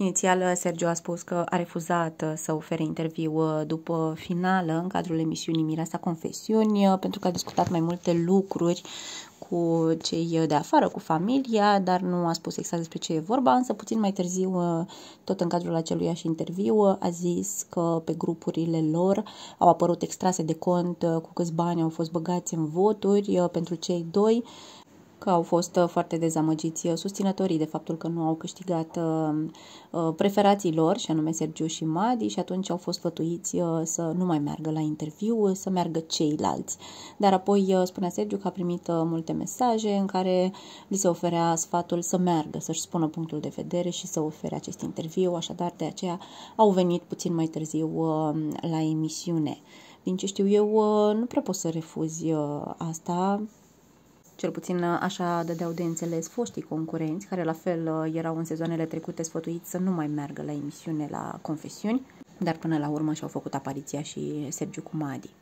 Inițial, Sergio a spus că a refuzat uh, să ofere interviu uh, după finală în cadrul emisiunii Mireasa Confesiuni uh, pentru că a discutat mai multe lucruri cu cei de afară, cu familia, dar nu a spus exact despre ce e vorba, însă puțin mai târziu, tot în cadrul acelui și interviu, a zis că pe grupurile lor au apărut extrase de cont cu câți bani au fost băgați în voturi pentru cei doi că au fost uh, foarte dezamăgiți uh, susținătorii de faptul că nu au câștigat uh, preferații lor, și anume Sergiu și Madi, și atunci au fost fătuiți să nu mai meargă la interviu, să meargă ceilalți. Dar apoi spunea Sergiu că a primit multe mesaje în care li se oferea sfatul să meargă, să-și spună punctul de vedere și să ofere acest interviu, așadar de aceea au venit puțin mai târziu la emisiune. Din ce știu eu, nu prea poți să refuzi asta, cel puțin uh, așa dădeau de înțeles foștii concurenți, care la fel uh, erau în sezoanele trecute sfătuiți să nu mai meargă la emisiune la confesiuni, dar până la urmă și-au făcut apariția și Sergiu Cumadi.